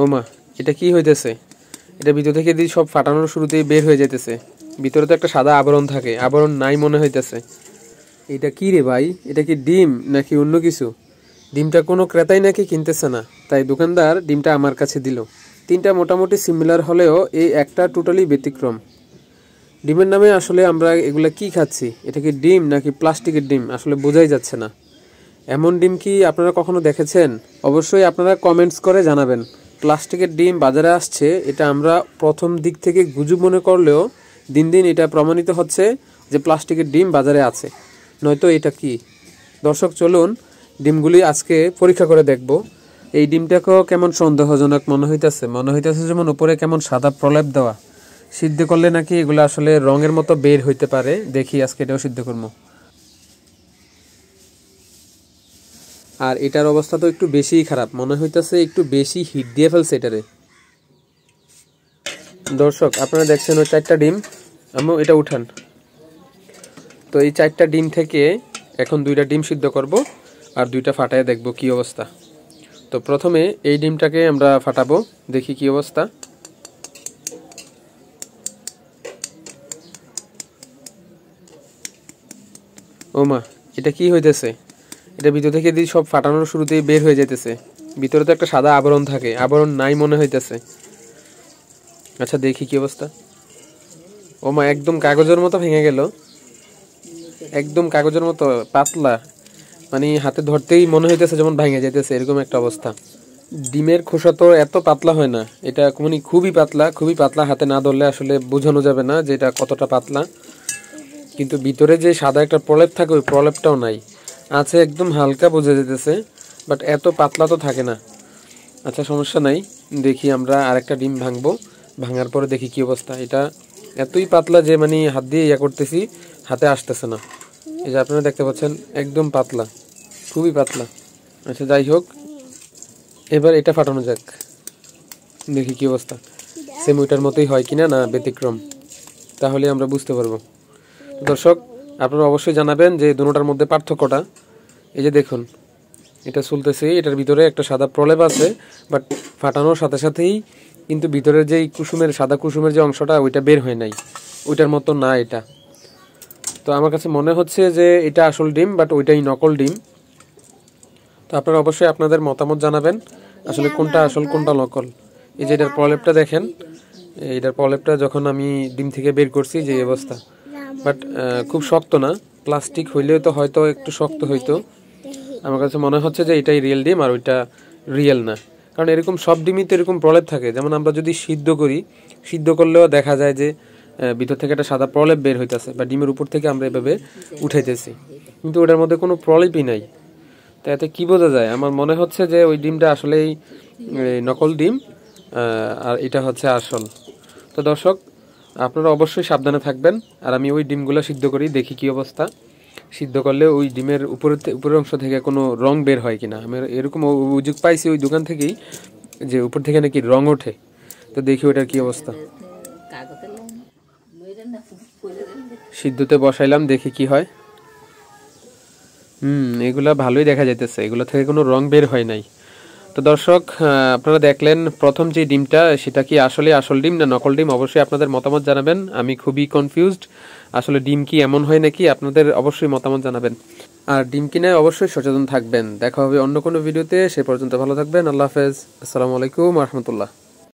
ও মা এটা কি হইতেছে এটা ভিতর থেকে দিয়ে সব ফাটানোর শুরুতেই বের হয়ে যেতেছে ভিতরে তো একটা সাদা আবরণ থাকে আবরণ নাই মনে হইতেছে এটা কি রে ভাই এটা কি ডিম নাকি অন্য কিছু ডিমটা কোনো ক্রেতাই নাকি কিনতেছে না তাই দোকানদার ডিমটা আমার কাছে দিল তিনটা মোটামুটি সিমিলার হলেও এই একটা টোটালি ব্যতিক্রম ডিমের নামে আসলে আমরা এগুলো কি খাচ্ছি এটা কি ডিম নাকি প্লাস্টিকের ডিম আসলে বোঝাই যাচ্ছে না এমন ডিম কি আপনারা কখনো দেখেছেন অবশ্যই আপনারা কমেন্টস করে জানাবেন প্লাস্টিকের ডিম বাজারে আসছে এটা আমরা প্রথম দিক থেকে গুজব মনে করলেও দিন দিন এটা প্রমাণিত হচ্ছে যে প্লাস্টিকের ডিম বাজারে আছে নয়তো এটা কি দর্শক চলুন ডিমগুলি আজকে পরীক্ষা করে দেখব এই ডিমটাকেও কেমন সন্দেহজনক মনে হইতেছে মনে হইতেছে যেমন উপরে কেমন সাদা প্রলেপ দেওয়া সিদ্ধ করলে নাকি এগুলো আসলে রঙের মতো বের হইতে পারে দেখি আজকে এটাও সিদ্ধ করবো আর এটার অবস্থা তো একটু বেশিই খারাপ মনে হইতেছে একটু বেশি হিট দিয়ে ফেলছে এটারে দর্শক আপনারা দেখছেন ওই চারটা ডিম আমিও এটা উঠান তো এই চারটা ডিম থেকে এখন দুইটা ডিম সিদ্ধ করব আর দুইটা ফাটায় দেখব কি অবস্থা তো প্রথমে এই ডিমটাকে আমরা ফাটাবো দেখি কি অবস্থা ওমা এটা কি হইতেছে এটা ভিতর থেকে দিয়ে সব ফাটানোর শুরুতেই বের হয়ে যেতেছে ভিতরে তো একটা সাদা আবরণ থাকে আবরণ নাই মনে হইতেছে আচ্ছা দেখি কি অবস্থা ও মা একদম কাগজের মতো ভেঙে গেল একদম কাগজের মতো পাতলা মানে হাতে ধরতেই মনে হইতেছে যেমন ভেঙে যেতেছে এরকম একটা অবস্থা ডিমের খোসা তো এত পাতলা হয় না এটা মানে খুবই পাতলা খুবই পাতলা হাতে না ধরলে আসলে বোঝানো যাবে না যে এটা কতটা পাতলা কিন্তু ভিতরে যে সাদা একটা প্রলেপ থাকে ওই প্রলেপটাও নাই আছে একদম হালকা বোঝা যেতেছে বাট এত পাতলা তো থাকে না আচ্ছা সমস্যা নাই দেখি আমরা আরেকটা ডিম ভাঙবো ভাঙার পরে দেখি কি অবস্থা এটা এতই পাতলা যে মানে হাত দিয়ে ইয়া করতেছি হাতে আসতেছে না এই যে আপনারা দেখতে পাচ্ছেন একদম পাতলা খুবই পাতলা আচ্ছা যাই হোক এবার এটা ফাটানো যাক দেখি কি অবস্থা সেম ওইটার মতোই হয় কিনা না ব্যতিক্রম তাহলে আমরা বুঝতে পারবো দর্শক আপনারা অবশ্যই জানাবেন যে দুটার মধ্যে পার্থক্যটা এই যে দেখুন এটা চলতেছে এটার ভিতরে একটা সাদা প্রলেপ আছে বাট ফাটানোর সাথে সাথেই কিন্তু ভিতরের যে কুসুমের সাদা কুসুমের যে অংশটা ওইটা বের হয় নাই ওইটার মতো না এটা তো আমার কাছে মনে হচ্ছে যে এটা আসল ডিম বাট ওইটাই নকল ডিম তো আপনারা অবশ্যই আপনাদের মতামত জানাবেন আসলে কোনটা আসল কোনটা নকল এই যে এটার প্রলেপটা দেখেন এটার প্রলেপটা যখন আমি ডিম থেকে বের করছি যে অবস্থা বাট খুব শক্ত না প্লাস্টিক হইলেও তো হয়তো একটু শক্ত হইতো আমার কাছে মনে হচ্ছে যে এটাই রিয়েল ডিম আর ওইটা রিয়েল না কারণ এরকম সব ডিমই তো এরকম প্রলেপ থাকে যেমন আমরা যদি সিদ্ধ করি সিদ্ধ করলেও দেখা যায় যে ভিতর থেকে একটা সাদা প্রলেপ বের হইতেছে বা ডিমের উপর থেকে আমরা এভাবে উঠাইতেছি কিন্তু ওটার মধ্যে কোনো প্রলেপই নাই তা এতে কী বোঝা যায় আমার মনে হচ্ছে যে ওই ডিমটা আসলেই নকল ডিম আর এটা হচ্ছে আসল তো দর্শক আপনারা অবশ্যই সাবধানে থাকবেন আর আমি ওই ডিমগুলো সিদ্ধ করি দেখি কি অবস্থা সিদ্ধ করলে ওই ডিমের উপরের উপরের অংশ থেকে কোনো রং বের হয় কিনা আমি এরকম অভিযোগ পাইছি ওই দোকান থেকেই যে উপর থেকে নাকি রং ওঠে তো দেখি ওটার কি অবস্থা সিদ্ধতে বসাইলাম দেখি কি হয় হুম এগুলা ভালোই দেখা যাইতেছে এগুলো থেকে কোনো রং বের হয় নাই তো দর্শক আপনারা দেখলেন প্রথম যে ডিমটা সেটা কি আসলে আসল ডিম না নকল ডিম অবশ্যই আপনাদের মতামত জানাবেন আমি খুবই কনফিউজড আসলে ডিম কি এমন হয় নাকি আপনাদের অবশ্যই মতামত জানাবেন আর ডিম নেয় অবশ্যই সচেতন থাকবেন দেখা হবে অন্য কোনো ভিডিওতে সে পর্যন্ত ভালো থাকবেন আল্লাহ হাফেজ আসসালামু আলাইকুম রহমতুল্লাহ